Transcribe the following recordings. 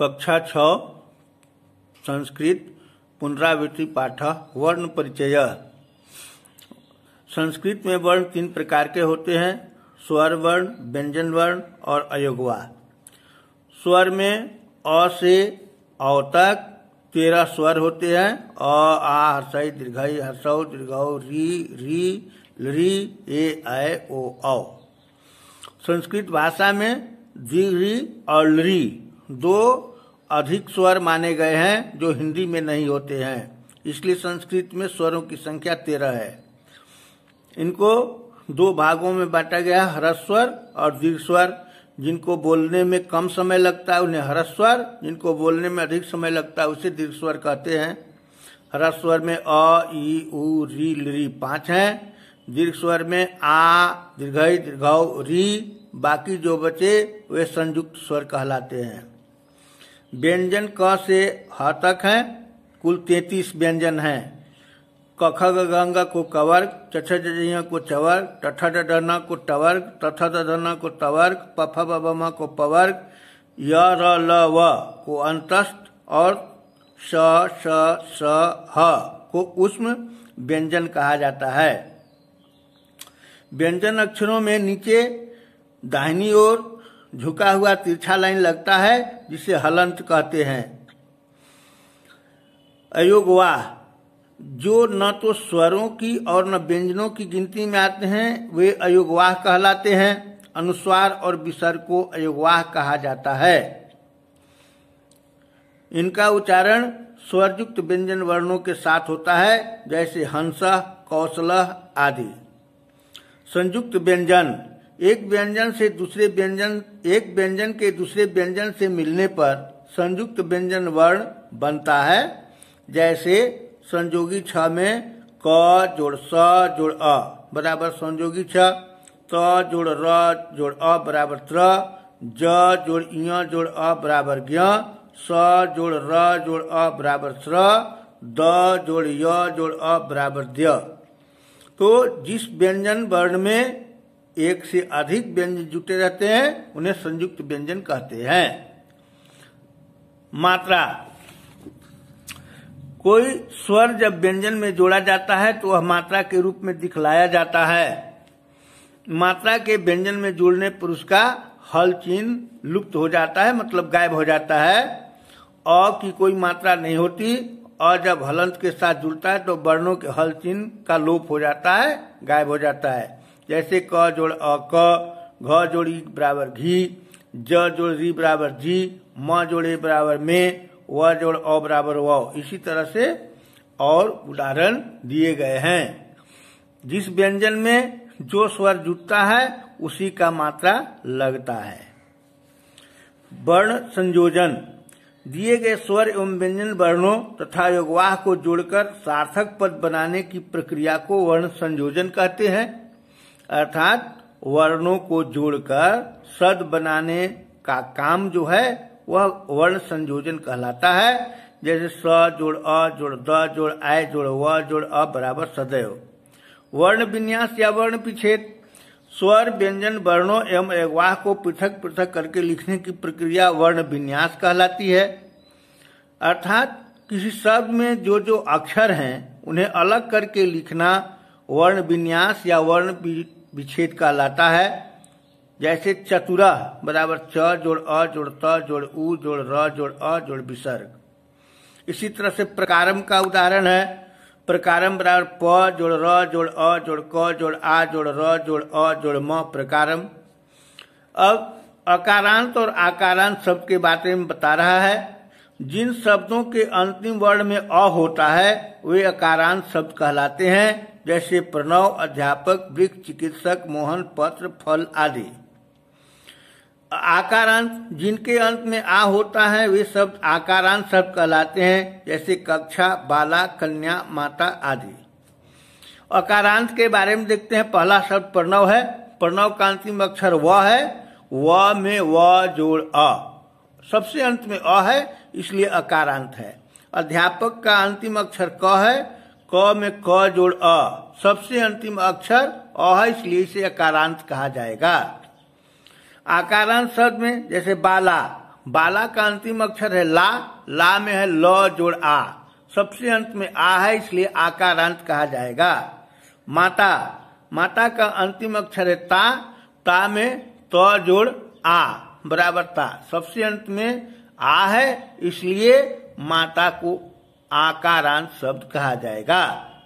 कक्षा छ संस्कृत पुनरावृत्ति पाठ वर्ण परिचय संस्कृत में वर्ण तीन प्रकार के होते हैं स्वर वर्ण व्यंजन वर्ण और अयोगवा स्वर में अ से औ तक तेरह स्वर होते हैं अ आ हर्षई दीर्घई हर्षव दीर्घौ री री री ए आय ओ औ संस्कृत भाषा में दीर्घ और लरी दो अधिक स्वर माने गए हैं जो हिंदी में नहीं होते हैं इसलिए संस्कृत में स्वरों की संख्या तेरह है इनको दो भागों में बांटा गया है हरस्वर और दीर्घ स्वर जिनको बोलने में कम समय लगता है उन्हें हरस्वर जिनको बोलने में अधिक समय लगता है उसे दीर्घ स्वर कहते हैं हरस्वर में अ ई उ री ली पांच हैं दीर्घ स्वर में आ दीर्घ दीर्घ री बाकी जो बचे वे संयुक्त स्वर कहलाते हैं व्यंजन क से ह तक हैं कुल तैतीस व्यंजन हैं कख गंगा को कवर्ग चछ को चवर्ग टठ डना को टवर्ग तथ दधना को तवर्ग पफ बबमा को पवर्ग य को अंतस्थ और स स स ह को उष्म व्यंजन कहा जाता है व्यंजन अक्षरों में नीचे दाहिनी ओर झुका हुआ तिरछा लाइन लगता है जिसे हलंत कहते हैं अयोगवाह जो न तो स्वरों की और न व्यंजनों की गिनती में आते हैं वे अयोगवाह कहलाते हैं अनुस्वार और विसर को अयोगवाह कहा जाता है इनका उच्चारण स्वरयुक्त व्यंजन वर्णों के साथ होता है जैसे हंस कौशल आदि संयुक्त व्यंजन एक व्यंजन से दूसरे व्यंजन एक व्यंजन के दूसरे व्यंजन से मिलने पर संयुक्त व्यंजन वर्ण बनता है जैसे संजोगी छ में क जोड़ स जोड़ अ बराबर संजोगी छ त जोड़ र जोड़ अ बराबर त्र ज जोड़ इ जोड़ अ बराबर ज्ञ स जोड़ र जोड़ अ बराबर स्र द जोड़ य जोड़ अ बराबर द्य तो जिस व्यंजन वर्ण में एक से अधिक व्यंजन जुटे रहते हैं उन्हें संयुक्त व्यंजन कहते हैं मात्रा कोई स्वर जब व्यंजन में जोड़ा जाता है तो वह मात्रा के रूप में दिखलाया जाता है मात्रा के व्यंजन में जोड़ने पर उसका हल चिन्ह लुप्त हो जाता है मतलब गायब हो जाता है अ की कोई मात्रा नहीं होती और जब हलंत के साथ जुड़ता है तो वर्णों के हल चिन्ह का लोप हो जाता है गायब हो जाता है जैसे क जोड़ अ क घ जोड़ी बराबर घी ज जोड़ री बराबर जी म जोड़े बराबर में व जोड़ अ बराबर व इसी तरह से और उदाहरण दिए गए हैं जिस व्यंजन में जो स्वर जुटता है उसी का मात्रा लगता है वर्ण संयोजन दिए गए स्वर एवं व्यंजन वर्णों तथा योगवाह को जोड़कर सार्थक पद बनाने की प्रक्रिया को वर्ण संयोजन कहते हैं अर्थात वर्णों को जोड़कर सद बनाने का काम जो है वह वर्ण संयोजन कहलाता है जैसे स जोड़ अ जोड़ द जोड़ आय जोड़ व जोड़ अ बराबर सदैव वर्ण विन्यास या वर्ण पिछेद स्वर व्यंजन वर्णों एवं अगवाह को पृथक पृथक करके लिखने की प्रक्रिया वर्ण विन्यास कहलाती है अर्थात किसी शब्द में जो जो अक्षर हैं उन्हें अलग करके लिखना वर्ण विन्यास या वर्ण विच्छेद कहलाता है जैसे चतुरा बराबर च जोड़ अ जोड़ त जोड़ उ जोड़ र जोड़ अ जोड़ विसर्ग इसी तरह से प्रकारम का उदाहरण है प्रकारम बराबर प जोड़ र जोड़ अ जोड़ क जोड़ आ जोड़ र जोड़ अ जोड़ म प्रकारम अब अकारांत और आकारांत शब्द के बारे में बता रहा है जिन शब्दों के अंतिम वर्ण में अ होता है वे अकारांत शब्द कहलाते हैं जैसे प्रणव अध्यापक वृक्ष चिकित्सक मोहन पत्र फल आदि आकारांत जिनके अंत में आ होता है वे शब्द आकारांत शब्द कहलाते हैं जैसे कक्षा बाला कन्या माता आदि अकारांत के बारे में देखते हैं पहला शब्द प्रणव है प्रणव का अंतिम अक्षर व है व में व जोड़ अ सबसे अंत में अ है इसलिए अकारांत है अध्यापक का अंतिम अक्षर क है क में क जोड़ अ सबसे अंतिम अक्षर अ है इसलिए इसे अकारांत कहा जाएगा आकारांत शब्द में जैसे बाला बाला का अंतिम अक्षर है ला ला में है ल जोड़ आ सबसे अंत में आ है इसलिए आकारांत कहा जाएगा माता माता का अंतिम अक्षर है ता ता में त तो जोड़ आ बराबर ता सबसे अंत में आ है इसलिए माता को आकारांत शब्द कहा जाएगा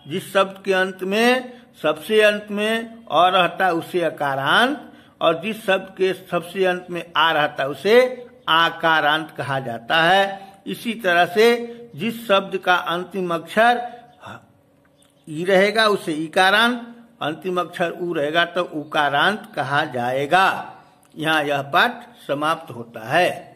जिस शब्द के अंत में सबसे अंत में अ रहता उसे अकारांत और जिस शब्द के सबसे अंत में आ रहता उसे आकारांत कहा जाता है इसी तरह से जिस शब्द का अंतिम अक्षर ई रहेगा उसे इकारांत अंतिम अक्षर ऊ रहेगा तो उकारांत कहा जाएगा यहाँ यह पाठ समाप्त होता है